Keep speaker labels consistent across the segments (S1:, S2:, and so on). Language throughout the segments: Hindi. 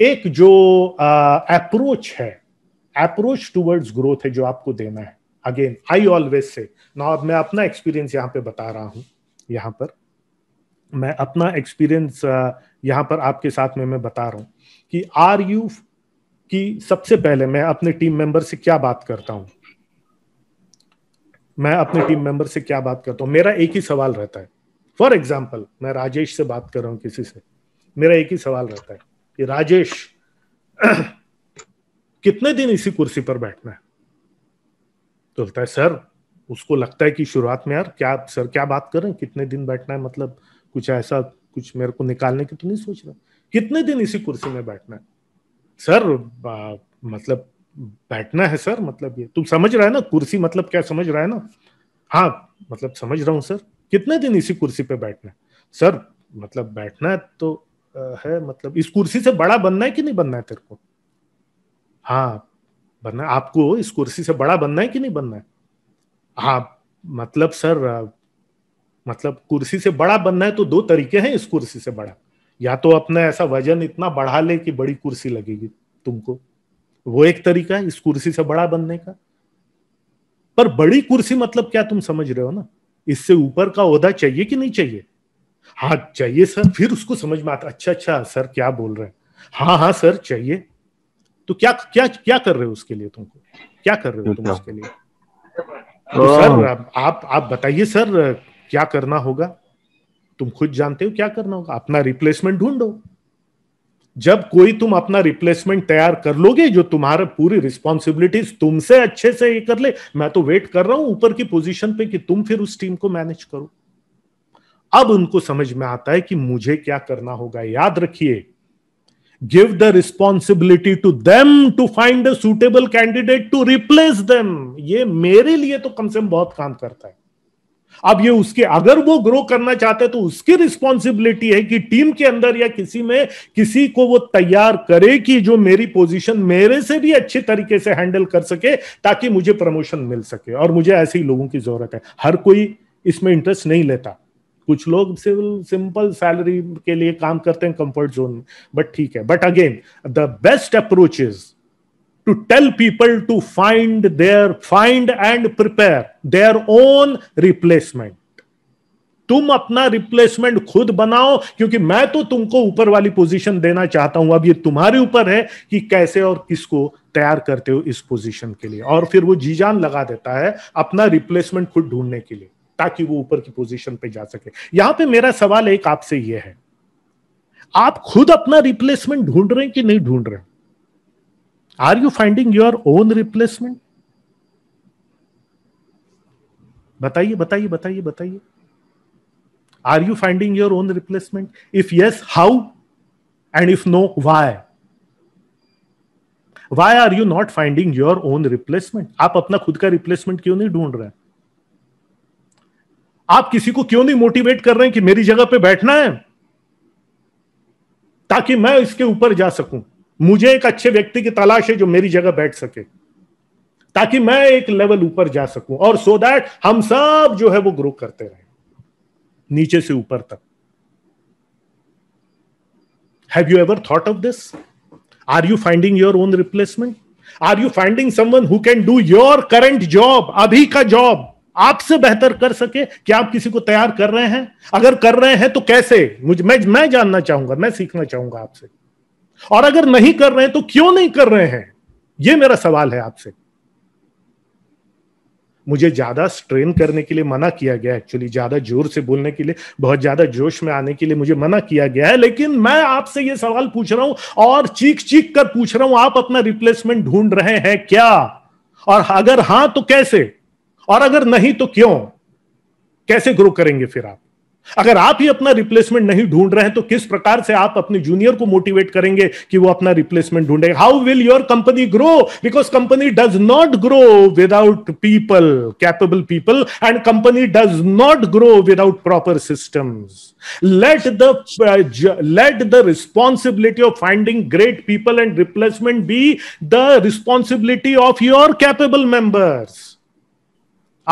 S1: एक जो अप्रोच है अप्रोच टूवर्ड्स ग्रोथ है जो आपको देना है अगेन आई ऑलवेज से ना मैं अपना एक्सपीरियंस यहाँ पे बता रहा हूँ यहाँ पर मैं अपना एक्सपीरियंस यहाँ पर आपके साथ में मैं बता रहा हूँ कि आर यू की सबसे पहले मैं अपने टीम मेंबर से क्या बात करता हूँ मैं अपने टीम मेंबर से क्या बात करता हूँ मेरा एक ही सवाल रहता है फॉर एग्जाम्पल मैं राजेश से बात कर रहा हूँ किसी से मेरा एक ही सवाल रहता है कि राजेश कितने दिन इसी कुर्सी पर बैठना है तो बोलता है सर उसको लगता है कि शुरुआत में यार क्या सर क्या बात कर रहे हैं कितने दिन बैठना है मतलब कुछ ऐसा कुछ मेरे को निकालने की तो नहीं सोच रहा कितने दिन इसी कुर्सी में बैठना है सर आ, मतलब बैठना है सर मतलब ये तुम समझ रहा है ना कुर्सी मतलब क्या समझ रहा है ना हाँ मतलब समझ रहा हूँ सर कितने दिन इसी कुर्सी पे बैठना है सर मतलब बैठना है तो है मतलब इस कुर्सी से बड़ा बनना है कि नहीं बनना है तेरे को हाँ बनना आपको इस कुर्सी से बड़ा बनना है कि नहीं बनना है हाँ मतलब सर मतलब कुर्सी से बड़ा बनना है तो दो तरीके हैं इस कुर्सी से बड़ा या तो अपना ऐसा वजन इतना बढ़ा ले कि बड़ी कुर्सी लगेगी तुमको वो एक तरीका है इस कुर्सी से बड़ा बनने का पर बड़ी कुर्सी मतलब क्या तुम समझ रहे हो ना इससे ऊपर का औहदा चाहिए कि नहीं चाहिए हाँ चाहिए सर फिर उसको समझ में आता अच्छा अच्छा सर क्या बोल रहे हैं हाँ हाँ सर चाहिए तो क्या क्या क्या कर रहे हो उसके लिए तुमको क्या कर रहे हो तुम अच्छा। उसके लिए तो सर हाँ। आप आप बताइए सर क्या करना होगा तुम खुद जानते हो क्या करना होगा अपना रिप्लेसमेंट ढूंढो जब कोई तुम अपना रिप्लेसमेंट तैयार कर लोगे जो तुम्हारे पूरी रिस्पॉन्सिबिलिटीज तुमसे अच्छे से ये कर ले मैं तो वेट कर रहा हूं ऊपर की पोजीशन पे कि तुम फिर उस टीम को मैनेज करो अब उनको समझ में आता है कि मुझे क्या करना होगा याद रखिए give the responsibility to them to find a suitable candidate to replace them ये मेरे लिए तो कम से कम बहुत काम करता है अब ये उसके अगर वो ग्रो करना चाहते हैं तो उसकी रिस्पॉन्सिबिलिटी है कि टीम के अंदर या किसी में किसी को वो तैयार करे कि जो मेरी पोजीशन मेरे से भी अच्छे तरीके से हैंडल कर सके ताकि मुझे प्रमोशन मिल सके और मुझे ऐसे ही लोगों की जरूरत है हर कोई इसमें इंटरेस्ट नहीं लेता कुछ लोग सिविल सिंपल सैलरी के लिए काम करते हैं कंफर्ट जोन में बट ठीक है but again the best approach is to tell people to find their find and prepare their own replacement तुम अपना रिप्लेसमेंट खुद बनाओ क्योंकि मैं तो तुमको ऊपर वाली पोजीशन देना चाहता हूं अब ये तुम्हारे ऊपर है कि कैसे और किसको तैयार करते हो इस पोजीशन के लिए और फिर वो जी जान लगा देता है अपना रिप्लेसमेंट खुद ढूंढने के लिए ताकि वो ऊपर की पोजीशन पे जा सके यहां पे मेरा सवाल एक आपसे ये है आप खुद अपना रिप्लेसमेंट ढूंढ रहे हैं कि नहीं ढूंढ रहे are you finding your own replacement बताइए बताइए बताइए बताइए are you finding your own replacement if yes how and if no why why are you not finding your own replacement आप अपना खुद का रिप्लेसमेंट क्यों नहीं ढूंढ रहे हैं आप किसी को क्यों नहीं मोटिवेट कर रहे हैं कि मेरी जगह पे बैठना है ताकि मैं इसके ऊपर जा सकूं मुझे एक अच्छे व्यक्ति की तलाश है जो मेरी जगह बैठ सके ताकि मैं एक लेवल ऊपर जा सकूं और सो दैट हम सब जो है वो ग्रो करते रहे नीचे से ऊपर तक have you ever thought of this are you finding your own replacement are you finding someone who can do your current job अभी का जॉब आपसे बेहतर कर सके क्या आप किसी को तैयार कर रहे हैं अगर कर रहे हैं तो कैसे मुझ मैं मैं जानना चाहूंगा मैं सीखना चाहूंगा आपसे और अगर नहीं कर रहे हैं तो क्यों नहीं कर रहे हैं यह मेरा सवाल है आपसे मुझे ज्यादा स्ट्रेन करने के लिए मना किया गया एक्चुअली ज्यादा जोर से बोलने के लिए बहुत ज्यादा जोश में आने के लिए मुझे मना किया गया है लेकिन मैं आपसे यह सवाल पूछ रहा हूं और चीख चीख कर पूछ रहा हूं आप अपना रिप्लेसमेंट ढूंढ रहे हैं क्या और अगर हां तो कैसे और अगर नहीं तो क्यों कैसे ग्रो करेंगे फिर आप अगर आप ही अपना रिप्लेसमेंट नहीं ढूंढ रहे हैं तो किस प्रकार से आप अपने जूनियर को मोटिवेट करेंगे कि वो अपना रिप्लेसमेंट ढूंढे how will your company grow because company does not grow without people capable people and company does not grow without proper system let the let the responsibility of finding great people and replacement be the responsibility of your capable members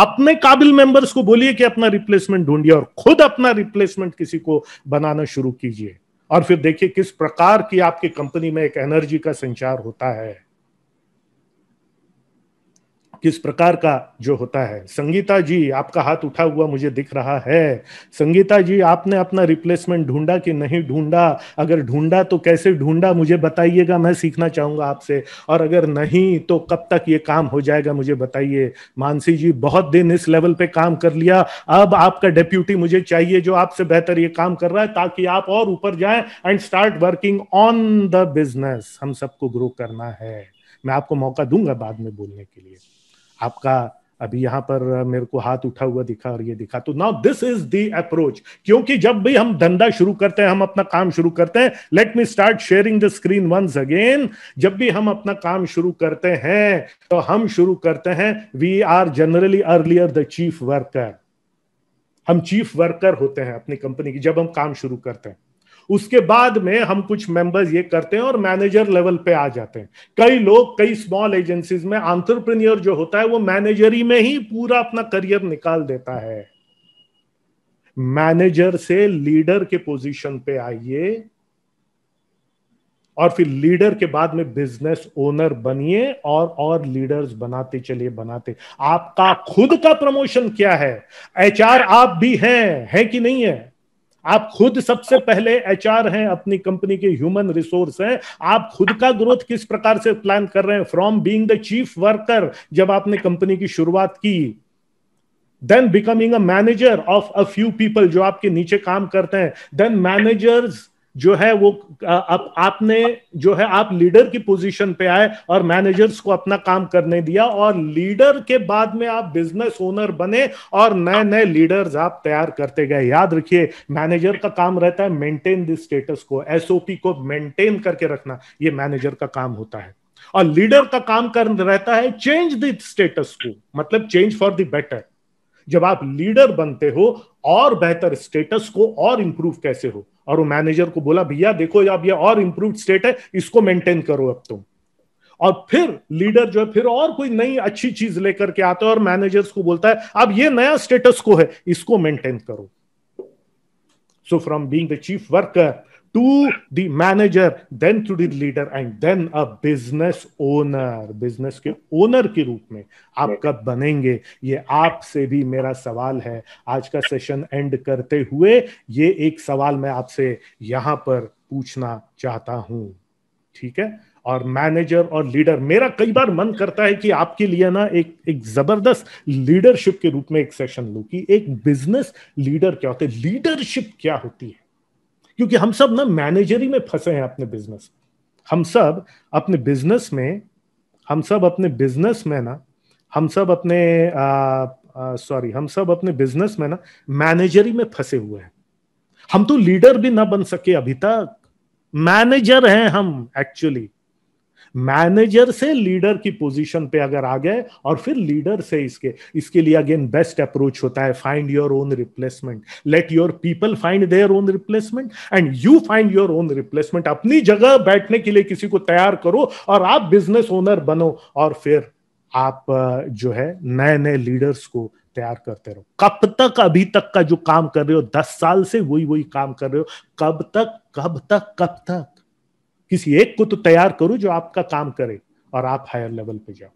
S1: अपने काबिल मेंबर्स को बोलिए कि अपना रिप्लेसमेंट ढूंढिए और खुद अपना रिप्लेसमेंट किसी को बनाना शुरू कीजिए और फिर देखिए किस प्रकार की आपकी कंपनी में एक एनर्जी का संचार होता है किस प्रकार का जो होता है संगीता जी आपका हाथ उठा हुआ मुझे दिख रहा है संगीता जी आपने अपना रिप्लेसमेंट ढूंढा कि नहीं ढूंढा अगर ढूंढा तो कैसे ढूंढा मुझे बताइएगा मैं सीखना चाहूंगा आपसे और अगर नहीं तो कब तक ये काम हो जाएगा मुझे बताइए मानसी जी बहुत दिन इस लेवल पे काम कर लिया अब आपका डेप्यूटी मुझे चाहिए जो आपसे बेहतर ये काम कर रहा है ताकि आप और ऊपर जाए and start working on the business हम सबको ग्रो करना है मैं आपको मौका दूंगा बाद में बोलने के लिए आपका अभी यहां पर मेरे को हाथ उठा हुआ दिखा और ये दिखा तो now this is the approach क्योंकि जब भी हम धंधा शुरू करते हैं हम अपना काम शुरू करते हैं let me start sharing the screen once again जब भी हम अपना काम शुरू करते हैं तो हम शुरू करते हैं we are generally earlier the chief worker हम चीफ वर्कर होते हैं अपनी कंपनी की जब हम काम शुरू करते हैं उसके बाद में हम कुछ मेंबर्स ये करते हैं और मैनेजर लेवल पे आ जाते हैं कई लोग कई स्मॉल एजेंसीज में आंट्रप्रनियर जो होता है वो मैनेजरी में ही पूरा अपना करियर निकाल देता है मैनेजर से लीडर के पोजीशन पे आइए और फिर लीडर के बाद में बिजनेस ओनर बनिए और और लीडर्स बनाते चलिए बनाते आपका खुद का प्रमोशन क्या है एचआर आप भी हैं है कि नहीं है आप खुद सबसे पहले एचआर हैं अपनी कंपनी के ह्यूमन रिसोर्स हैं आप खुद का ग्रोथ किस प्रकार से प्लान कर रहे हैं from being the chief worker जब आपने कंपनी की शुरुआत की then becoming a manager of a few people जो आपके नीचे काम करते हैं देन मैनेजर्स जो है वो आप आपने जो है आप लीडर की पोजीशन पे आए और मैनेजर्स को अपना काम करने दिया और लीडर के बाद में आप बिजनेस ओनर बने और नए नए लीडर्स आप तैयार करते गए याद रखिए मैनेजर का काम रहता है मेंटेन दिस स्टेटस को एसओपी को मेंटेन करके रखना ये मैनेजर का काम होता है और लीडर का काम कर रहता है चेंज द स्टेटस को मतलब चेंज फॉर द बेटर जब आप लीडर बनते हो और बेहतर स्टेटस को और इंप्रूव कैसे हो और वो मैनेजर को बोला भैया देखो अब ये और इंप्रूव स्टेट है इसको मेंटेन करो अब तुम और फिर लीडर जो है फिर और कोई नई अच्छी चीज लेकर के आता है और मैनेजर्स को बोलता है अब ये नया स्टेटस को है इसको मेंटेन करो so from being the chief worker to the manager then to the leader and then a business owner business ke owner ke roop mein aap kab banenge ye aap se bhi mera sawal hai aaj ka session end karte hue ye ek sawal main aap se yahan par puchna chahta hu theek hai और मैनेजर और लीडर मेरा कई बार मन करता है कि आपके लिए ना एक एक जबरदस्त लीडरशिप के रूप में एक सेशन लू कि एक बिजनेस लीडर क्या होते लीडरशिप क्या होती है क्योंकि हम सब ना मैनेजरी में फंसे हैं अपने बिजनेस हम सब अपने बिजनेस में हम सब अपने बिजनेस में ना हम सब अपने सॉरी हम सब अपने बिजनेस में ना मैनेजरी में फंसे हुए हैं हम तो लीडर भी ना बन सके अभी तक मैनेजर हैं हम एक्चुअली मैनेजर से लीडर की पोजीशन पे अगर आ गए और फिर लीडर से इसके इसके लिए अगेन बेस्ट अप्रोच होता है find your own replacement let your people find their own replacement and you find your own replacement अपनी जगह बैठने के लिए किसी को तैयार करो और आप बिजनेस ओनर बनो और फिर आप जो है नए नए लीडर्स को तैयार करते रहो कब तक अभी तक का जो काम कर रहे हो दस साल से वही वही काम कर रहे हो कब तक कब तक कब तक किसी एक को तो तैयार करो जो आपका काम करे और आप हायर लेवल पे जाओ